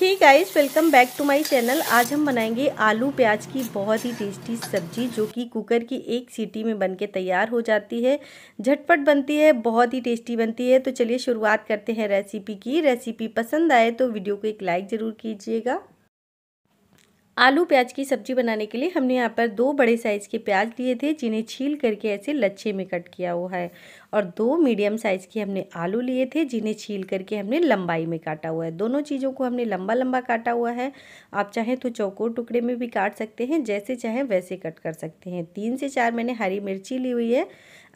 he guys welcome back to my channel आज हम बनाएंगे आलू प्याज की बहुत ही टेस्टी सब्जी जो कि कुकर की एक सीटी में बनके तैयार हो जाती है झटपट बनती है बहुत ही टेस्टी बनती है तो चलिए शुरुआत करते हैं रेसिपी की रेसिपी पसंद आए तो वीडियो को एक लाइक ज़रूर कीजिएगा आलू प्याज की सब्जी बनाने के लिए हमने यहाँ पर दो बड़े साइज़ के प्याज लिए थे जिन्हें छील करके ऐसे लच्छे में कट किया हुआ है और दो मीडियम साइज़ के हमने आलू लिए थे जिन्हें छील करके हमने लंबाई में काटा हुआ है दोनों चीज़ों को हमने लंबा लंबा काटा हुआ है आप चाहें तो चौकोर टुकड़े में भी काट सकते हैं जैसे चाहें वैसे कट कर सकते हैं तीन से चार मैंने हरी मिर्ची ली हुई है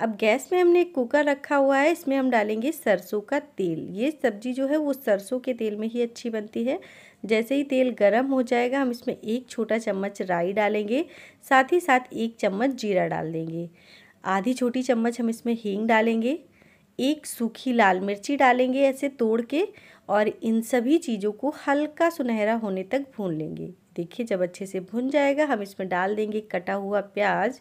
अब गैस में हमने एक कुकर रखा हुआ है इसमें हम डालेंगे सरसों का तेल ये सब्जी जो है वो सरसों के तेल में ही अच्छी बनती है जैसे ही तेल गर्म हो जाएगा हम इसमें एक छोटा चम्मच राई डालेंगे साथ ही साथ एक चम्मच जीरा डाल देंगे आधी छोटी चम्मच हम इसमें हींग डालेंगे एक सूखी लाल मिर्ची डालेंगे ऐसे तोड़ के और इन सभी चीज़ों को हल्का सुनहरा होने तक भून लेंगे देखिए जब अच्छे से भुन जाएगा हम इसमें डाल देंगे कटा हुआ प्याज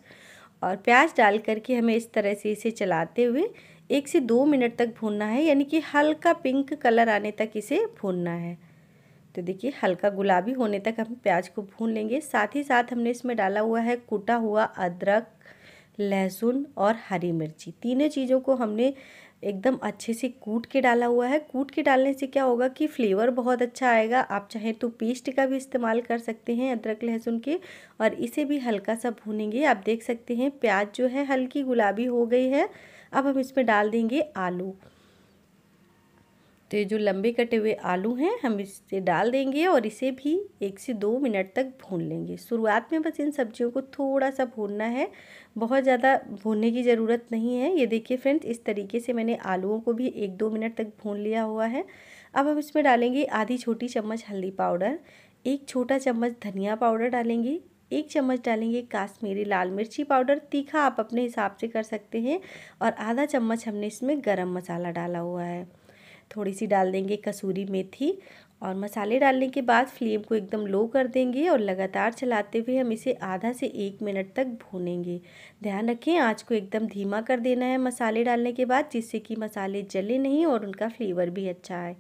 और प्याज डाल करके हमें इस तरह से इसे चलाते हुए एक से दो मिनट तक भूनना है यानी कि हल्का पिंक कलर आने तक इसे भूनना है तो देखिए हल्का गुलाबी होने तक हम प्याज को भून लेंगे साथ ही साथ हमने इसमें डाला हुआ है कूटा हुआ अदरक लहसुन और हरी मिर्ची तीनों चीज़ों को हमने एकदम अच्छे से कूट के डाला हुआ है कूट के डालने से क्या होगा कि फ्लेवर बहुत अच्छा आएगा आप चाहें तो पेस्ट का भी इस्तेमाल कर सकते हैं अदरक लहसुन के और इसे भी हल्का सा भूनेंगे आप देख सकते हैं प्याज जो है हल्की गुलाबी हो गई है अब हम इसमें डाल देंगे आलू तो ये जो लंबे कटे हुए आलू हैं हम इसे डाल देंगे और इसे भी एक से दो मिनट तक भून लेंगे शुरुआत में बस इन सब्जियों को थोड़ा सा भूनना है बहुत ज़्यादा भूनने की ज़रूरत नहीं है ये देखिए फ्रेंड्स इस तरीके से मैंने आलूओं को भी एक दो मिनट तक भून लिया हुआ है अब हम इसमें डालेंगे आधी छोटी चम्मच हल्दी पाउडर एक छोटा चम्मच धनिया पाउडर डालेंगे एक चम्मच डालेंगे काश्मीरी लाल मिर्ची पाउडर तीखा आप अपने हिसाब से कर सकते हैं और आधा चम्मच हमने इसमें गरम मसाला डाला हुआ है थोड़ी सी डाल देंगे कसूरी मेथी और मसाले डालने के बाद फ्लेम को एकदम लो कर देंगे और लगातार चलाते हुए हम इसे आधा से एक मिनट तक भूनेंगे ध्यान रखें आँच को एकदम धीमा कर देना है मसाले डालने के बाद जिससे कि मसाले जले नहीं और उनका फ्लेवर भी अच्छा आए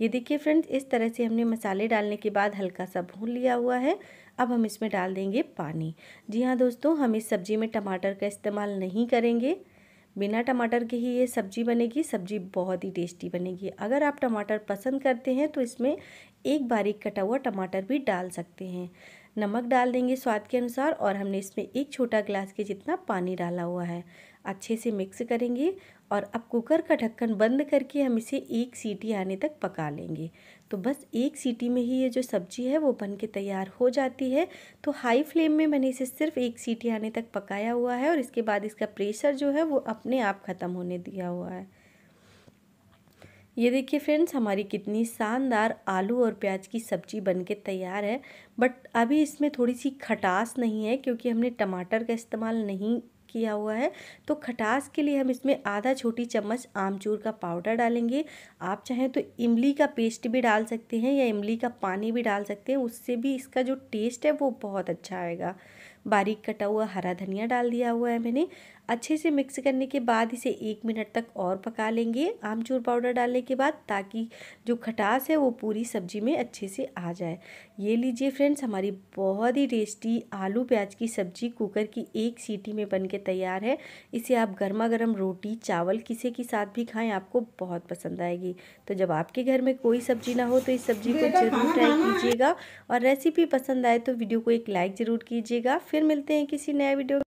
ये देखिए फ्रेंड्स इस तरह से हमने मसाले डालने के बाद हल्का सा भून लिया हुआ है अब हम इसमें डाल देंगे पानी जी हाँ दोस्तों हम इस सब्ज़ी में टमाटर का इस्तेमाल नहीं करेंगे बिना टमाटर के ही ये सब्जी बनेगी सब्जी बहुत ही टेस्टी बनेगी अगर आप टमाटर पसंद करते हैं तो इसमें एक बारीक कटा हुआ टमाटर भी डाल सकते हैं नमक डाल देंगे स्वाद के अनुसार और हमने इसमें एक छोटा गिलास के जितना पानी डाला हुआ है अच्छे से मिक्स करेंगे और अब कुकर का ढक्कन बंद करके हम इसे एक सीटी आने तक पका लेंगे तो बस एक सीटी में ही ये जो सब्ज़ी है वो बन के तैयार हो जाती है तो हाई फ्लेम में मैंने इसे सिर्फ एक सीटी आने तक पकाया हुआ है और इसके बाद इसका प्रेशर जो है वो अपने आप ख़त्म होने दिया हुआ है ये देखिए फ्रेंड्स हमारी कितनी शानदार आलू और प्याज की सब्जी बनके तैयार है बट अभी इसमें थोड़ी सी खटास नहीं है क्योंकि हमने टमाटर का इस्तेमाल नहीं किया हुआ है तो खटास के लिए हम इसमें आधा छोटी चम्मच आमचूर का पाउडर डालेंगे आप चाहें तो इमली का पेस्ट भी डाल सकते हैं या इमली का पानी भी डाल सकते हैं उससे भी इसका जो टेस्ट है वो बहुत अच्छा आएगा बारीक कटा हुआ हरा धनिया डाल दिया हुआ है मैंने अच्छे से मिक्स करने के बाद इसे एक मिनट तक और पका लेंगे आमचूर पाउडर डालने के बाद ताकि जो खटास है वो पूरी सब्जी में अच्छे से आ जाए ये लीजिए फ्रेंड्स हमारी बहुत ही टेस्टी आलू प्याज की सब्जी कुकर की एक सीटी में बन के तैयार है इसे आप गर्मा गर्म रोटी चावल किसी के साथ भी खाएँ आपको बहुत पसंद आएगी तो जब आपके घर में कोई सब्जी ना हो तो इस सब्जी को जरूर ट्राई कीजिएगा और रेसिपी पसंद आए तो वीडियो को एक लाइक ज़रूर कीजिएगा फिर मिलते हैं किसी नए वीडियो